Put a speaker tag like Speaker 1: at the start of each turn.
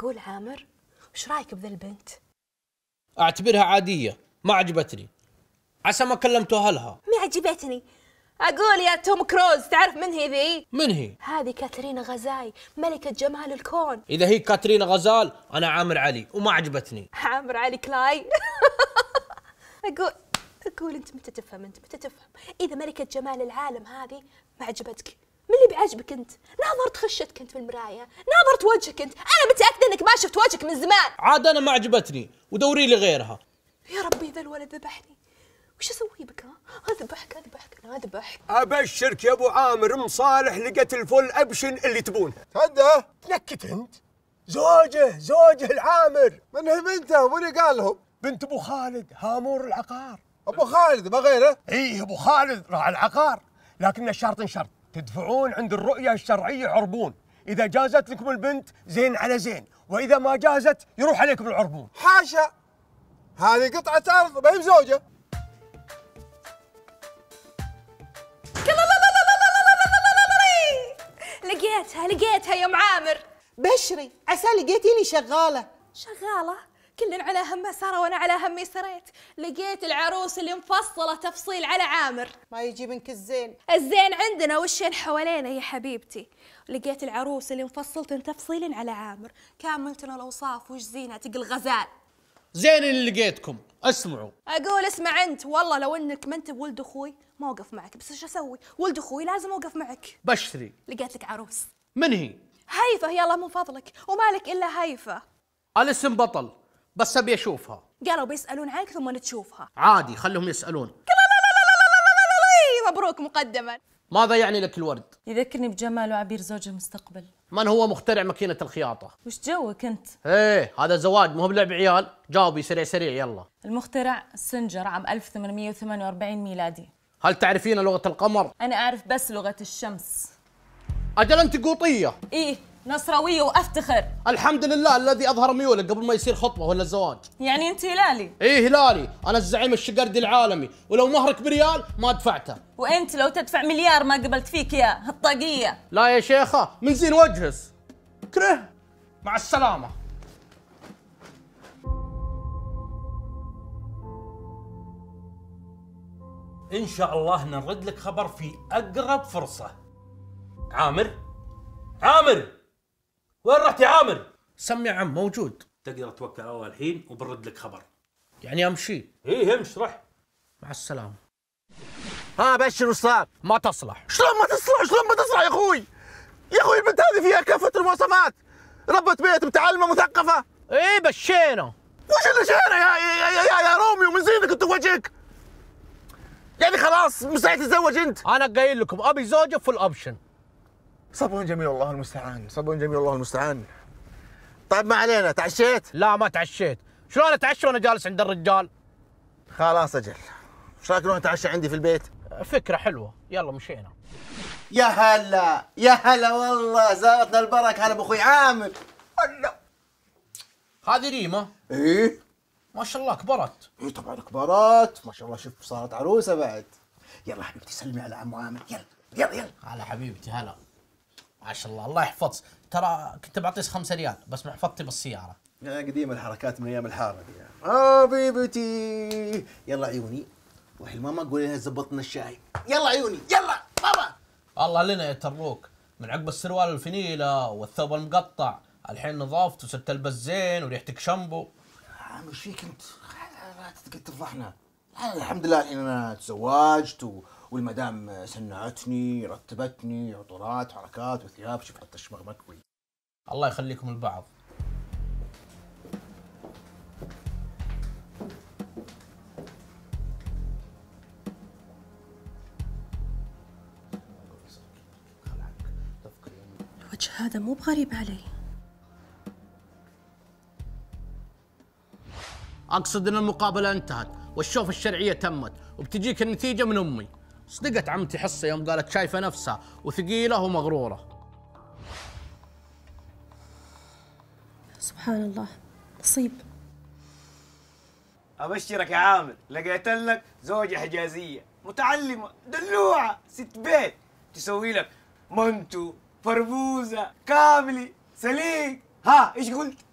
Speaker 1: قول عامر وش رايك بذا البنت؟
Speaker 2: اعتبرها عادية ما عجبتني عسى ما كلمت اهلها
Speaker 1: ما عجبتني اقول يا توم كروز تعرف من هي ذي؟ من هي؟ هذه كاترينا غزاي ملكة جمال الكون
Speaker 2: اذا هي كاترينا غزال انا عامر علي وما عجبتني
Speaker 1: عامر علي كلاي اقول اقول انت متى تفهم انت متى تفهم اذا ملكة جمال العالم هذه ما عجبتك من اللي بيعجبك انت ناظرت خشتك انت في المرايه ناظرت وجهك انت انا متاكده انك ما شفت وجهك من زمان
Speaker 2: عاد انا ما عجبتني ودوري لي غيرها
Speaker 1: يا ربي ذا الولد ذبحني وش اسوي بك ها؟ اذبحك اذبحك انا اذبحك
Speaker 2: ابشرك يا ابو عامر ام صالح لقت الفل ابشن اللي تبونها تهدى تنكت انت زوجه زوجه العامر من هي بنته من قال لهم بنت ابو خالد هامور العقار ابو خالد ما غيره اي ابو خالد راعي العقار لكن الشرط شرط تدفعون عند الرؤية الشرعية عربون إذا جازت لكم البنت زين على زين وإذا ما جازت يروح عليكم العربون حاشا
Speaker 1: هذه قطعة أرض بهم زوجة لقيتها لقيتها يا ام عامر بشري عسى لقيتيني شغالة شغالة كل على همه سارة وأنا على همي سريت لقيت العروس اللي مفصلة تفصيل على عامر ما يجي منك الزين الزين عندنا والشين حوالينا يا حبيبتي لقيت العروس اللي مفصلت تفصيل على عامر كاملتنا الأوصاف وش زينه تقل الغزال
Speaker 2: زين اللي لقيتكم اسمعوا
Speaker 1: اقول اسمع انت والله لو انك ما انت بولد اخوي ما اوقف معك بس ايش اسوي ولد اخوي لازم اوقف معك بشري لقيت لك عروس من هي هيفا يلا من فضلك ومالك الا هيفا
Speaker 2: الاسم بطل بس ابي اشوفها
Speaker 1: قالوا بيسالون عنك ثم تشوفها
Speaker 2: عادي خلهم يسالون لا لا لا
Speaker 1: لا لا لا إيه، مبروك مقدما
Speaker 2: ماذا يعني لك الورد؟
Speaker 1: يذكرني بجمال وعبير زوج المستقبل
Speaker 2: من هو مخترع ماكينة الخياطة؟
Speaker 1: وش جوك أنت؟
Speaker 2: إيه هذا زواج مو بلعب عيال جاوبي سريع سريع يلا
Speaker 1: المخترع سنجر عام 1848 ميلادي
Speaker 2: هل تعرفين لغة القمر؟
Speaker 1: أنا أعرف بس لغة الشمس
Speaker 2: أجل أنت قوطية
Speaker 1: إيه نصراوية وأفتخر
Speaker 2: الحمد لله الذي أظهر ميولك قبل ما يصير خطبة ولا الزواج
Speaker 1: يعني أنت هلالي؟
Speaker 2: إيه هلالي أنا الزعيم الشقردي العالمي ولو مهرك بريال ما دفعته
Speaker 1: وأنت لو تدفع مليار ما قبلت فيك يا الطاقية
Speaker 2: لا يا شيخة من زين وجهس كره مع السلامة إن شاء الله نرد لك خبر في أقرب فرصة عامر عامر وين رحت يا عامر؟ سم يا عم موجود تقدر توكل على الله الحين وبرد لك خبر يعني امشي ايه امش روح مع السلامه ها بشر وش صار؟ ما تصلح شلون ما تصلح شلون ما تصلح يا اخوي يا اخوي البنت هذه فيها كافه المواصفات ربة بيت متعلمه مثقفه ايه بشينا
Speaker 1: وش اللي شينا يا يا يا, يا, يا
Speaker 2: رومي ومن زينك انت وجهك يعني خلاص مستعد تتزوج انت انا قايل لكم ابي زوجه فول اوبشن صبر جميل والله المستعان صبر جميل والله المستعان طيب ما علينا تعشيت لا ما تعشيت شلون اتعشى وانا جالس عند الرجال خلاص اجل ايش رايك نروح نتعشى عندي في البيت فكره حلوه يلا مشينا يا هلا يا هلا والله زارتنا البركه هلا باخوي عامر هلا هذه ريما ايه ما شاء الله كبرت ايه طبعا كبرت ما شاء الله شوف صارت عروسه بعد يلا حبيبتي سلمي على عمو عامر يلا يلا يلا على حبيبتي هلا ما شاء الله الله يحفظ ترى كنت بعطيس 5 ريال بس محفظتي بالسياره
Speaker 1: يا قديمه الحركات من ايام الحاره دي اه
Speaker 2: بيبتي يلا عيوني روحي لماما قولي لها زبطنا الشاي يلا عيوني يلا بابا الله لنا يا تروك من عقب السروال الفنيله والثوب المقطع الحين نظافته وصرت البزين زين وريحتك شامبو مش فيك انت؟ لا تفضحنا الحمد لله الحين انا تزوجت والمدام سنعتني رتبتني عطورات حركات وثياب شوف حتى الشمغ مكوي الله يخليكم لبعض
Speaker 1: الوجه هذا مو بغريب علي
Speaker 2: اقصد ان المقابله انتهت والشوف الشرعيه تمت وبتجيك النتيجه من امي صدقت عمتي حصه يوم قالت شايفه نفسها وثقيله ومغروره
Speaker 1: سبحان الله نصيب
Speaker 2: ابشرك يا عامر لقيت لك زوجه حجازيه
Speaker 1: متعلمه دلوعه ست
Speaker 2: بيت تسوي لك منتو فربوزه كاملي سليق ها ايش قلت